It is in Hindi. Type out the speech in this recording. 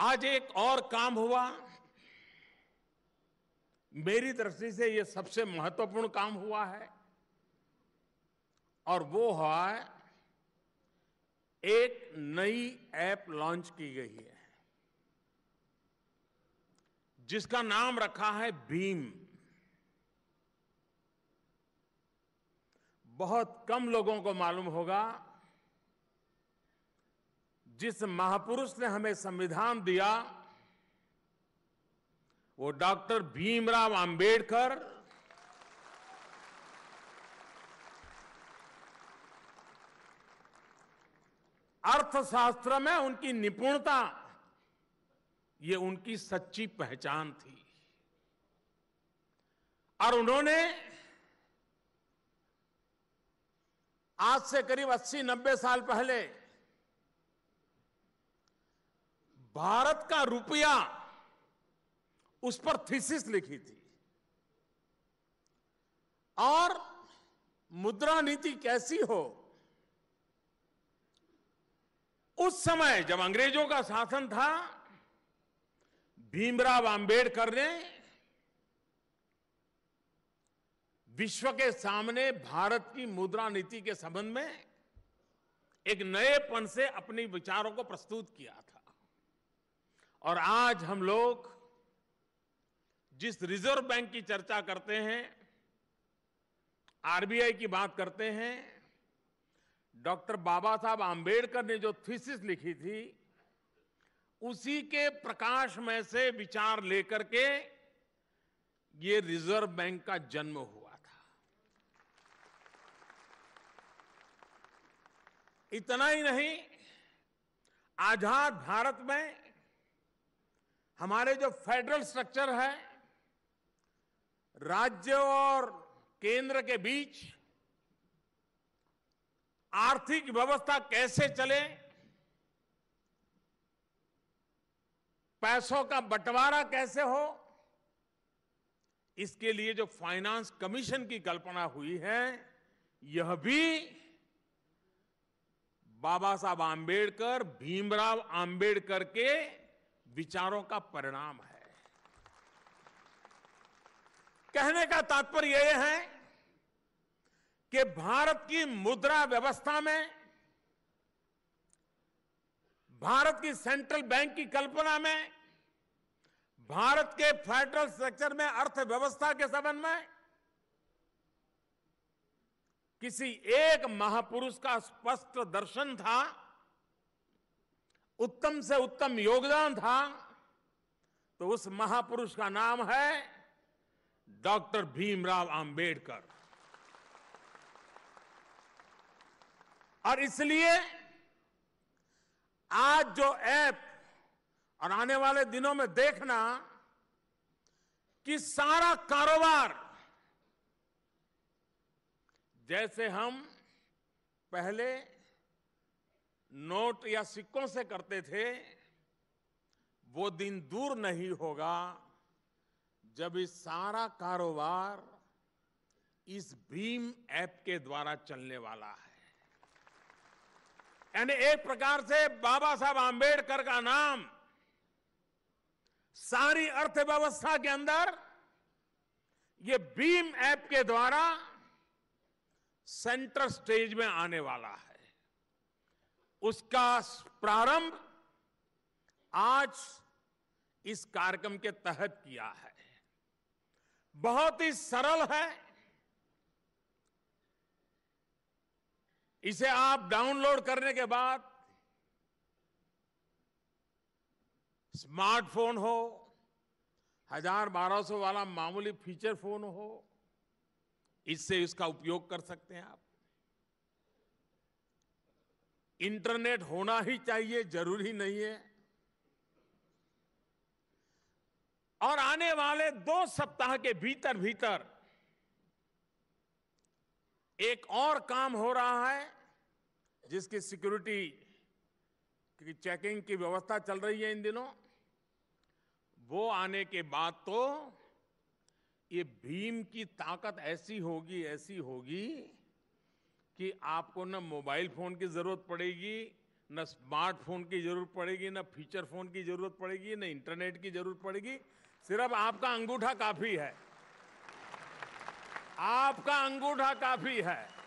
आज एक और काम हुआ मेरी दृष्टि से यह सबसे महत्वपूर्ण काम हुआ है और वो हुआ है एक नई ऐप लॉन्च की गई है जिसका नाम रखा है भीम बहुत कम लोगों को मालूम होगा जिस महापुरुष ने हमें संविधान दिया वो डॉक्टर भीमराव अंबेडकर अर्थशास्त्र में उनकी निपुणता ये उनकी सच्ची पहचान थी और उन्होंने आज से करीब 80-90 साल पहले भारत का रुपया उस पर थीसिस लिखी थी और मुद्रा नीति कैसी हो उस समय जब अंग्रेजों का शासन था भीमराव अंबेडकर ने विश्व के सामने भारत की मुद्रा नीति के संबंध में एक नएपन से अपने विचारों को प्रस्तुत किया था और आज हम लोग जिस रिजर्व बैंक की चर्चा करते हैं आरबीआई की बात करते हैं डॉक्टर बाबा साहब आंबेडकर ने जो थीसिस लिखी थी उसी के प्रकाश में से विचार लेकर के ये रिजर्व बैंक का जन्म हुआ था इतना ही नहीं आजाद भारत में हमारे जो फेडरल स्ट्रक्चर है राज्य और केंद्र के बीच आर्थिक व्यवस्था कैसे चले पैसों का बंटवारा कैसे हो इसके लिए जो फाइनेंस कमीशन की कल्पना हुई है यह भी बाबा साहब आंबेडकर भीमराव आंबेडकर के विचारों का परिणाम है कहने का तात्पर्य यह है कि भारत की मुद्रा व्यवस्था में भारत की सेंट्रल बैंक की कल्पना में भारत के फेडरल स्ट्रक्चर में अर्थव्यवस्था के संबंध में किसी एक महापुरुष का स्पष्ट दर्शन था उत्तम से उत्तम योगदान था तो उस महापुरुष का नाम है डॉक्टर भीमराव अंबेडकर और इसलिए आज जो ऐप और आने वाले दिनों में देखना कि सारा कारोबार जैसे हम पहले नोट या सिक्कों से करते थे वो दिन दूर नहीं होगा जब इस सारा कारोबार इस भीम ऐप के द्वारा चलने वाला है यानी एक प्रकार से बाबा साहब आंबेडकर का नाम सारी अर्थव्यवस्था के अंदर ये भीम ऐप के द्वारा सेंटर स्टेज में आने वाला है उसका प्रारंभ आज इस कार्यक्रम के तहत किया है बहुत ही सरल है इसे आप डाउनलोड करने के बाद स्मार्टफोन हो हजार बारह सौ वाला मामूली फीचर फोन हो इससे इसका उपयोग कर सकते हैं आप इंटरनेट होना ही चाहिए जरूरी नहीं है और आने वाले दो सप्ताह के भीतर भीतर एक और काम हो रहा है जिसकी सिक्योरिटी की चेकिंग की व्यवस्था चल रही है इन दिनों वो आने के बाद तो ये भीम की ताकत ऐसी होगी ऐसी होगी कि आपको न मोबाइल फोन की जरूरत पड़ेगी न स्मार्टफोन की जरूरत पड़ेगी न फीचर फोन की जरूरत पड़ेगी न इंटरनेट की जरूरत पड़ेगी सिर्फ आपका अंगूठा काफी है आपका अंगूठा काफी है